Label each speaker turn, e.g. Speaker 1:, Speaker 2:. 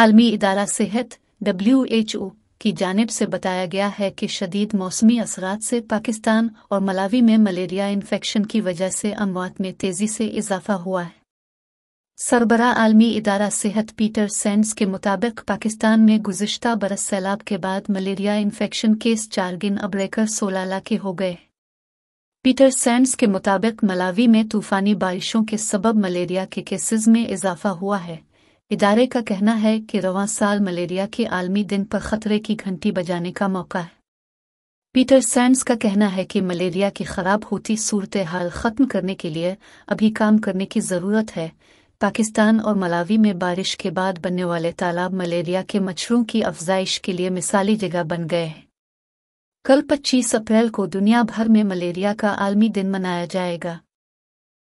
Speaker 1: आलमी इदारा सेहत डब्ल्यू एच ओ की जानब से बताया गया है कि शदीद मौसमी असरात से पाकिस्तान और मलावी में मलेरिया इन्फेक्शन की वजह से अमवात में तेजी से इजाफा हुआ है सरबरा आलमी इदारा सेहत पीटर सेंड्स के मुताबिक पाकिस्तान में गुजशत बरस सैलाब के बाद मलेरिया इन्फेक्शन केस चारगिन अब लेकर सोलह लाख हो गए पीटर सेंड्स के मुताबिक मलावी में तूफानी बारिशों के सबब मलेरिया के केसेस में इजाफा हुआ है इदारे का कहना है कि रवा साल मलेरिया के आलमी दिन पर खतरे की घंटी बजाने का मौका है पीटर सैंड्स का कहना है कि मलेरिया की खराब होती सूरत हाल खत्म करने के लिए अभी काम करने की ज़रूरत है पाकिस्तान और मलावी में बारिश के बाद बनने वाले तालाब मलेरिया के मच्छरों की अफजाइश के लिए मिसाली जगह बन गए हैं कल 25 अप्रैल को दुनिया भर में मलेरिया का आलमी दिन मनाया जाएगा